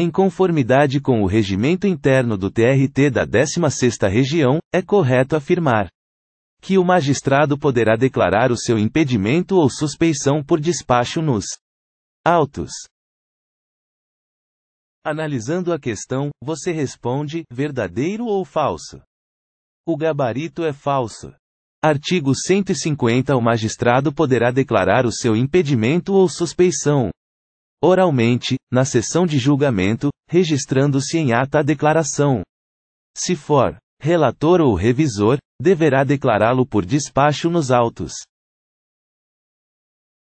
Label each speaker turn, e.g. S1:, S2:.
S1: em conformidade com o regimento interno do TRT da 16ª Região, é correto afirmar que o magistrado poderá declarar o seu impedimento ou suspeição por despacho nos autos. Analisando a questão, você responde: verdadeiro ou falso? O gabarito é falso. Artigo 150 O magistrado poderá declarar o seu impedimento ou suspeição, oralmente, na sessão de julgamento, registrando-se em ata a declaração. Se for relator ou revisor, deverá declará-lo por despacho nos autos.